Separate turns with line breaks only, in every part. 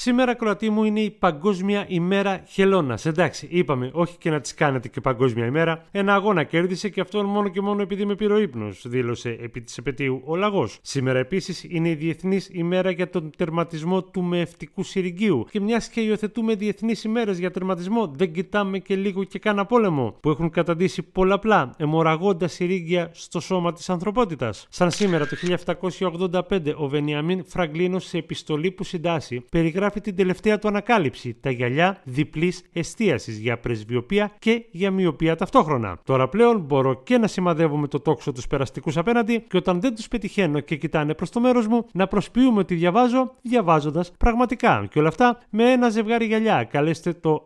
Σήμερα, Κροατή μου, είναι η Παγκόσμια ημέρα χελώνας. Εντάξει, είπαμε, όχι και να της κάνετε και Παγκόσμια ημέρα. Ένα αγώνα κέρδισε και αυτόν μόνο και μόνο επειδή με πήρε ο ύπνος, δήλωσε επί της επαιτίου ο λαγός. Σήμερα, επίσης, είναι η Διεθνής ημέρα για τον τερματισμό του μεευτικού συριγγίου. Και μιας και υιοθετούμε διεθνείς ημέρες για τερματισμό, δεν κοιτάμε και λίγο και κανένα πόλεμο που έχουν καταντήσει πολλαπλά, αιμορραγώντα συρίγγια στο σώμα της ανθρωπότητας. Σαν σήμερα το 1785, ο Βενιαμίν Φραγκλίνος σε επιστολή που συντάσσει περιγράφει την τελευταία του ανακάλυψη, τα γυαλιά διπλής εστίασης για πρεσβειοποία και για μοιοπία ταυτόχρονα. Τώρα πλέον μπορώ και να σημαδεύω με το τόξο τους περαστικούς απέναντι και όταν δεν τους πετυχαίνω και κοιτάνε προς το μέρος μου, να προσποιούμε ότι διαβάζω, διαβάζοντας πραγματικά. Και όλα αυτά με ένα ζευγάρι γυαλιά. Καλέστε το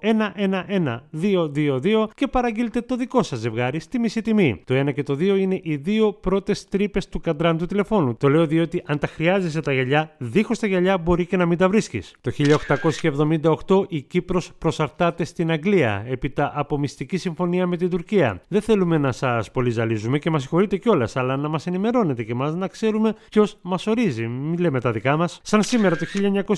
111222 και παραγγείλτε το δικό σας ζευγάρι στη μισή τιμή. Το 1 και το 2 είναι οι δύο πρώτες τρύπες του καντράν του τηλεφώνου. Το λέω διότι αν τα χρειάζεσαι τα γυαλιά, δίχως τα γυαλιά μπορεί και να μην τα βρίσκεις. Το 1878 η Κύπρος προσαρτάται στην Αγγλία έπειτα από μυστική συμφωνία με την Τουρκία. Δεν θέλουμε να σας πολυζαλίζουμε και μας συγχωρείτε κιόλας, αλλά να μας ενημερώνετε και μας να ξέρουμε ποιος μας ορίζει. Μην λέμε τα δικά μας. Σαν σήμερα το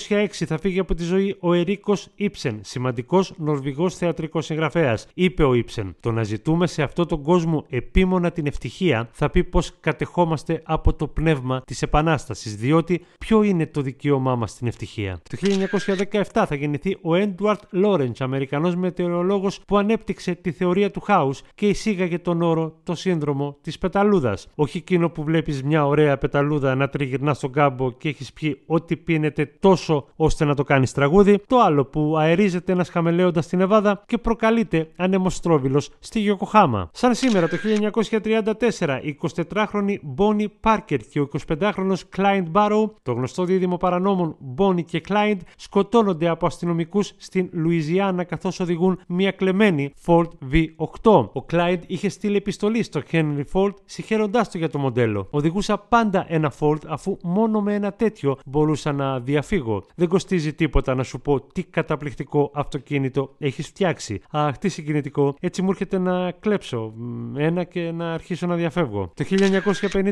1906 θα φύγει από τη ζωή ο Ερίκος Ήψεν, σημαντικός νορβηγός θεατρικός συγγραφέας. Είπε ο Ήψεν, το να ζητούμε σε αυτόν τον κόσμο επίμονα την ευτυχία θα πει πως κατεχόμαστε από το πνεύμα της επανάστασης, διότι ποιο είναι το δικαίωμά μας στην ευτυχία. Το 1917 θα γεννηθεί ο Έντουαρτ Λόρεντ, Αμερικανός μετεωρολόγος που ανέπτυξε τη θεωρία του χάους και εισήγαγε τον όρο το σύνδρομο της πεταλούδας. Όχι εκείνο που βλέπεις μια ωραία πεταλούδα να τριγυρνά στον κάμπο και έχεις πιει ό,τι πίνεται τόσο ώστε να το κάνεις τραγούδι, το άλλο που αερίζεται ένας χαμελέοντας στην Εβάδα και προκαλείται ανεμοστρόβιλο στη Γιοκοχάμα. Σαν σήμερα το 1934, η 24χρονη Bonnie Parker και ο 25χρονο Κλάιντ Barrow, το γνωστό δίδυμο παρανόμων Bonnie και Clyde, σκοτώνονται από αστυνομικούς στην Λουιζιάννα καθώς οδηγούν μια κλεμμένη Ford V8. Ο Κλάιντ είχε στείλει επιστολή στο Henry Ford συγχαίροντά του για το μοντέλο. Οδηγούσα πάντα ένα Ford αφού μόνο με ένα τέτοιο μπορούσα να διαφύγω. Δεν κοστίζει τίποτα να σου πω τι καταπληκτικό αυτοκίνητο έχεις φτιάξει. Αχ, τι συγκινητικό, έτσι μου έρχεται να κλέψω ένα και να αρχίσω να διαφεύγω. Το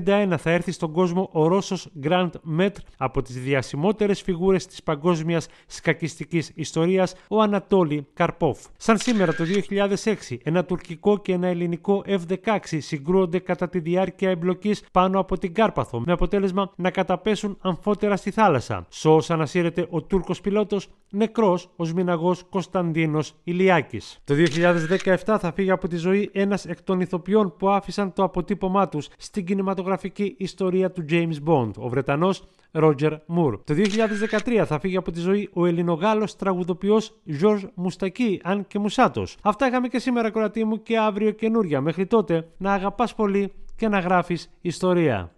1951 θα έρθει στον κόσμο ο Ρώσος Grand Μέτρ από τις διασημότερες φιγούρες της παγκόσμιας. Σε σκακιστικής ιστορίας, ο Ανατόλη Καρπόφ. Σαν σήμερα το 2006, ένα τουρκικό και ένα ελληνικό F-16 συγκρούονται κατά τη διάρκεια εμπλοκής πάνω από την Κάρπαθο, με αποτέλεσμα να καταπέσουν αμφότερα στη θάλασσα. Σώος ανασύρεται ο Τούρκος πιλότος, νεκρός ο σμιναγός Κωνσταντίνος Ηλιάκης. Το 2017 θα φύγει από τη ζωή ένας εκ των ηθοποιών που άφησαν το αποτύπωμά τους στην κινηματογραφική ιστορία του James Bond. Ο Βρετανός Ρότζερ Μουρ. Το 2013 θα φύγει από τη ζωή ο ελληνογάλος τραγουδοποιός Ζορζ Μουστακή, αν και Μουσάτος. Αυτά είχαμε και σήμερα, κορατή μου, και αύριο καινούρια. Μέχρι τότε να αγαπάς πολύ και να γράφεις ιστορία.